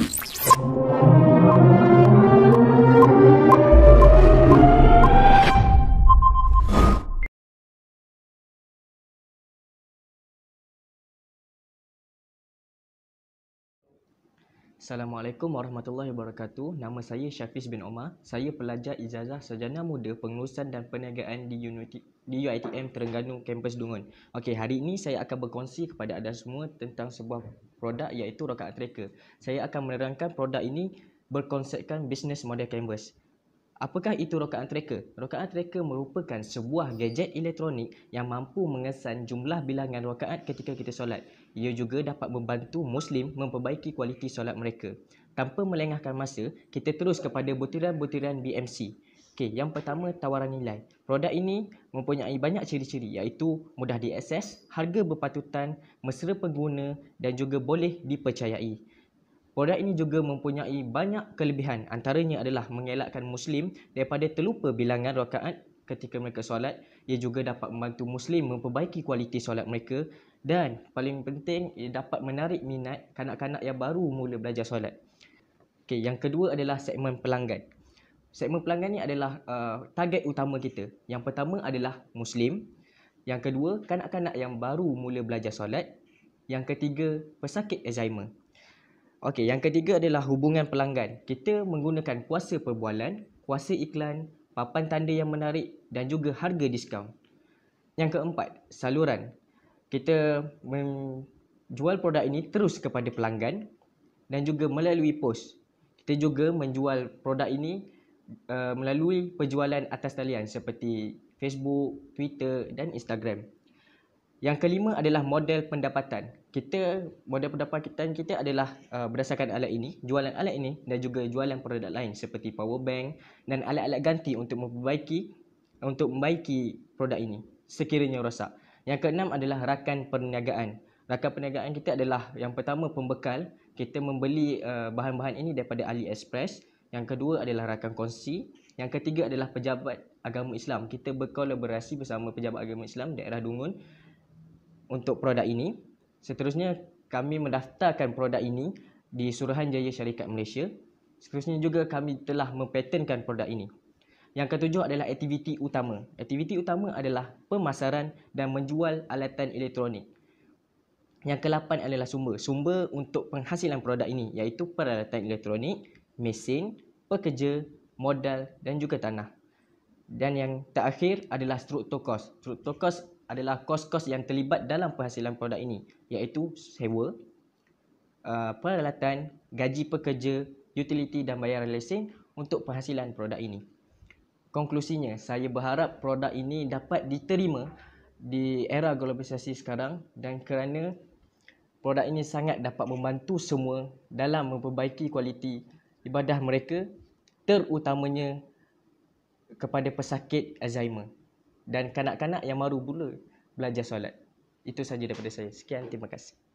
you Assalamualaikum warahmatullahi wabarakatuh. Nama saya Syafiz bin Omar. Saya pelajar ijazah sejana muda pengurusan dan perniagaan di UNITI, di UiTM Terengganu Kampus Dungun. Okey, hari ini saya akan berkongsi kepada anda semua tentang sebuah produk iaitu Rokat Tracker. Saya akan menerangkan produk ini berkonsepkan business model canvas. Apakah itu rokaan tracker? Rokaan tracker merupakan sebuah gadget elektronik yang mampu mengesan jumlah bilangan rokaan ketika kita solat. Ia juga dapat membantu Muslim memperbaiki kualiti solat mereka. Tanpa melengahkan masa, kita terus kepada butiran-butiran BMC. Okay, yang pertama, tawaran nilai. Produk ini mempunyai banyak ciri-ciri iaitu mudah diakses, harga berpatutan, mesra pengguna dan juga boleh dipercayai. Produk ini juga mempunyai banyak kelebihan antaranya adalah mengelakkan muslim daripada terlupa bilangan rakaat ketika mereka solat ia juga dapat membantu muslim memperbaiki kualiti solat mereka dan paling penting ia dapat menarik minat kanak-kanak yang baru mula belajar solat. Okay, yang kedua adalah segmen pelanggan. Segmen pelanggan ni adalah uh, target utama kita. Yang pertama adalah muslim, yang kedua kanak-kanak yang baru mula belajar solat, yang ketiga pesakit Alzheimer. Okey, yang ketiga adalah hubungan pelanggan. Kita menggunakan kuasa perbualan, kuasa iklan, papan tanda yang menarik dan juga harga diskaun. Yang keempat, saluran. Kita menjual produk ini terus kepada pelanggan dan juga melalui pos. Kita juga menjual produk ini uh, melalui perjualan atas talian seperti Facebook, Twitter dan Instagram. Yang kelima adalah model pendapatan kita model pendapatan kita kita adalah uh, berdasarkan alat ini, jualan alat ini dan juga jualan produk lain seperti power bank dan alat-alat ganti untuk memperbaiki untuk membaiki produk ini sekiranya rosak. Yang keenam adalah rakan perniagaan. Rakan perniagaan kita adalah yang pertama pembekal, kita membeli uh, bahan-bahan ini daripada AliExpress. Yang kedua adalah rakan kongsi. Yang ketiga adalah pejabat agama Islam. Kita berkolaborasi bersama pejabat agama Islam daerah Dungun untuk produk ini. Seterusnya, kami mendaftarkan produk ini di Suruhanjaya Syarikat Malaysia. Seterusnya juga kami telah mempatenkan produk ini. Yang ketujuh adalah aktiviti utama. Aktiviti utama adalah pemasaran dan menjual alatan elektronik. Yang kelapan adalah sumber. Sumber untuk penghasilan produk ini iaitu peralatan elektronik, mesin, pekerja, modal dan juga tanah. Dan yang terakhir adalah struktur kos. Struktur kos adalah kos-kos yang terlibat dalam penghasilan produk ini iaitu sewa, uh, peralatan, gaji pekerja, utility dan bayaran lesen untuk penghasilan produk ini. Konklusinya, saya berharap produk ini dapat diterima di era globalisasi sekarang dan kerana produk ini sangat dapat membantu semua dalam memperbaiki kualiti ibadah mereka terutamanya kepada pesakit Alzheimer dan kanak-kanak yang baru mula belajar solat. Itu saja daripada saya. Sekian, terima kasih.